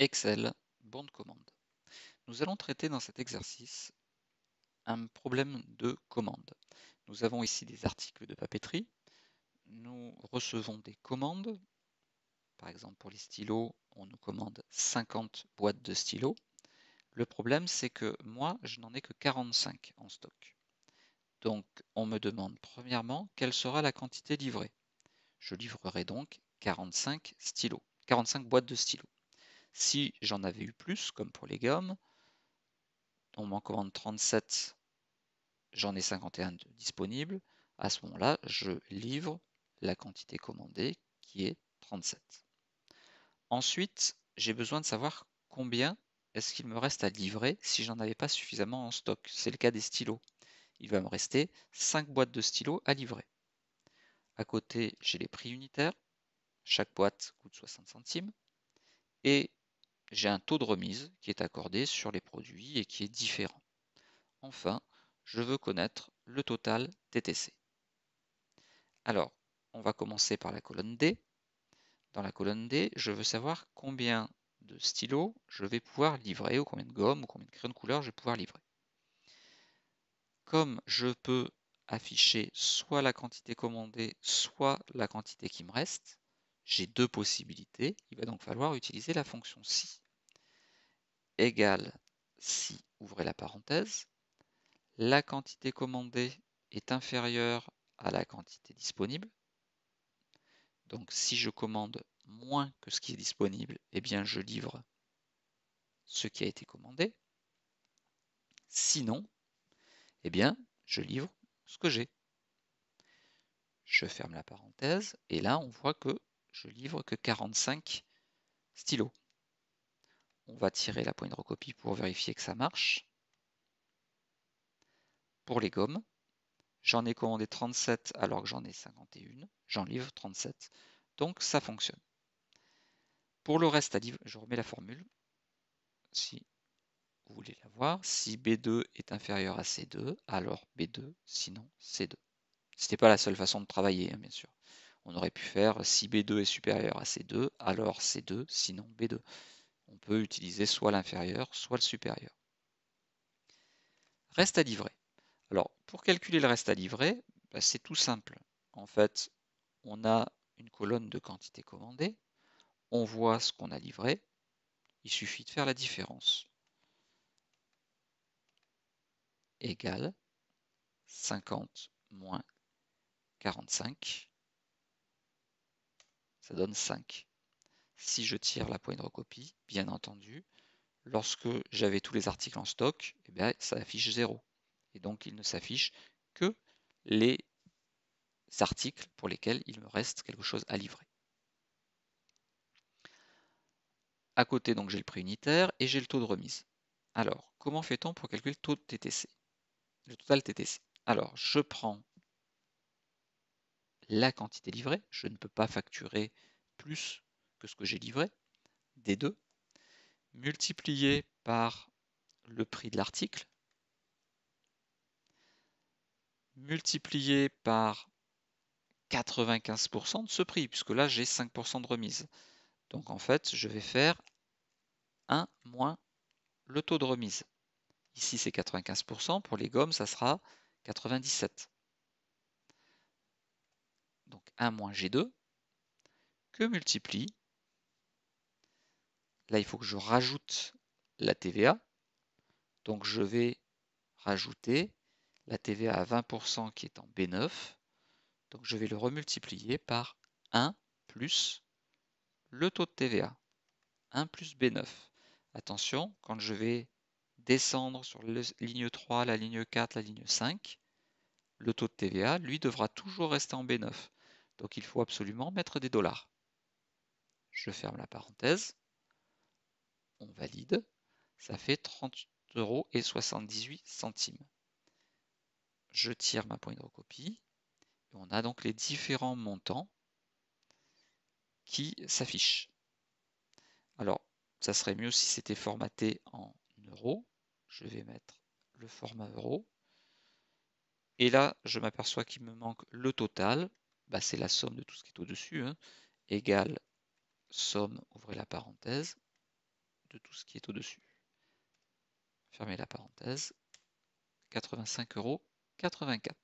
Excel, bande commande. Nous allons traiter dans cet exercice un problème de commande. Nous avons ici des articles de papeterie. Nous recevons des commandes. Par exemple, pour les stylos, on nous commande 50 boîtes de stylos. Le problème, c'est que moi, je n'en ai que 45 en stock. Donc, on me demande premièrement quelle sera la quantité livrée. Je livrerai donc 45 stylos, 45 boîtes de stylos. Si j'en avais eu plus, comme pour les gommes, on m'en commande 37, j'en ai 51 disponibles. À ce moment-là, je livre la quantité commandée qui est 37. Ensuite, j'ai besoin de savoir combien est-ce qu'il me reste à livrer si j'en avais pas suffisamment en stock. C'est le cas des stylos. Il va me rester 5 boîtes de stylos à livrer. À côté, j'ai les prix unitaires. Chaque boîte coûte 60 centimes. Et j'ai un taux de remise qui est accordé sur les produits et qui est différent. Enfin, je veux connaître le total TTC. Alors, on va commencer par la colonne D. Dans la colonne D, je veux savoir combien de stylos je vais pouvoir livrer, ou combien de gommes, ou combien de crayons de couleur je vais pouvoir livrer. Comme je peux afficher soit la quantité commandée, soit la quantité qui me reste, j'ai deux possibilités. Il va donc falloir utiliser la fonction si égale si, ouvrez la parenthèse, la quantité commandée est inférieure à la quantité disponible. Donc si je commande moins que ce qui est disponible, eh bien je livre ce qui a été commandé. Sinon, eh bien je livre ce que j'ai. Je ferme la parenthèse et là on voit que je livre que 45 stylos. On va tirer la pointe de recopie pour vérifier que ça marche. Pour les gommes, j'en ai commandé 37 alors que j'en ai 51, j'en livre 37. Donc ça fonctionne. Pour le reste à livre, je remets la formule. Si vous voulez la voir, si B2 est inférieur à C2, alors B2, sinon C2. Ce n'était pas la seule façon de travailler, hein, bien sûr on aurait pu faire si B2 est supérieur à C2, alors C2, sinon B2. On peut utiliser soit l'inférieur, soit le supérieur. Reste à livrer. Alors, pour calculer le reste à livrer, bah, c'est tout simple. En fait, on a une colonne de quantité commandée, on voit ce qu'on a livré, il suffit de faire la différence. Égale 50 moins 45 ça donne 5. Si je tire la poignée de recopie, bien entendu, lorsque j'avais tous les articles en stock, eh bien, ça affiche 0. Et donc, il ne s'affiche que les articles pour lesquels il me reste quelque chose à livrer. À côté, donc, j'ai le prix unitaire et j'ai le taux de remise. Alors, comment fait-on pour calculer le taux de TTC Le total TTC. Alors, je prends la quantité livrée. Je ne peux pas facturer plus que ce que j'ai livré, des deux, multiplié par le prix de l'article, multiplié par 95% de ce prix, puisque là j'ai 5% de remise. Donc en fait, je vais faire 1 moins le taux de remise. Ici c'est 95%, pour les gommes ça sera 97. 1 moins G2 que multiplie, là il faut que je rajoute la TVA, donc je vais rajouter la TVA à 20% qui est en B9, donc je vais le remultiplier par 1 plus le taux de TVA, 1 plus B9. Attention, quand je vais descendre sur la ligne 3, la ligne 4, la ligne 5, le taux de TVA, lui, devra toujours rester en B9. Donc il faut absolument mettre des dollars. Je ferme la parenthèse. On valide. Ça fait 30 euros et centimes. Je tire ma pointe de copie, on a donc les différents montants qui s'affichent. Alors, ça serait mieux si c'était formaté en euros. Je vais mettre le format euro. Et là, je m'aperçois qu'il me manque le total, bah, c'est la somme de tout ce qui est au-dessus, hein, égale somme, ouvrez la parenthèse, de tout ce qui est au-dessus. Fermez la parenthèse, 85 euros 84.